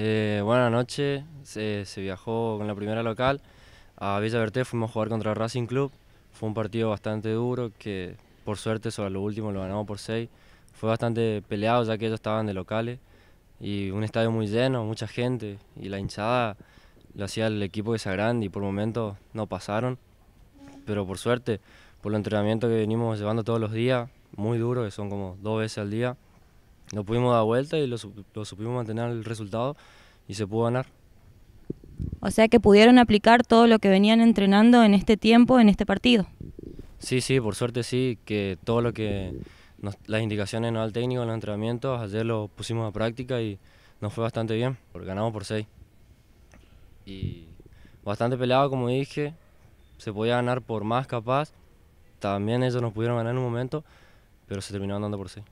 Eh, buenas noches, se, viajó con la primera local a Villa Verde fuimos a jugar contra el Racing Club, fue un partido bastante duro que por suerte sobre lo último lo ganamos por 6, fue bastante peleado ya que ellos estaban de locales y un estadio muy lleno, mucha gente y la hinchada lo hacía el equipo que sea grande y por momentos no pasaron, pero por suerte por el entrenamiento que venimos llevando todos los días, muy duro, que son como dos veces al día, lo pudimos dar vuelta y lo, supimos mantener el resultado y se pudo ganar. O sea que pudieron aplicar todo lo que venían entrenando en este tiempo, en este partido. Sí, sí, por suerte sí, que todo lo que las indicaciones nos da el técnico en los entrenamientos, ayer lo pusimos a práctica y nos fue bastante bien, porque ganamos por 6. Y bastante peleado, como dije, se podía ganar por más capaz, también ellos nos pudieron ganar en un momento, pero se terminó andando por 6.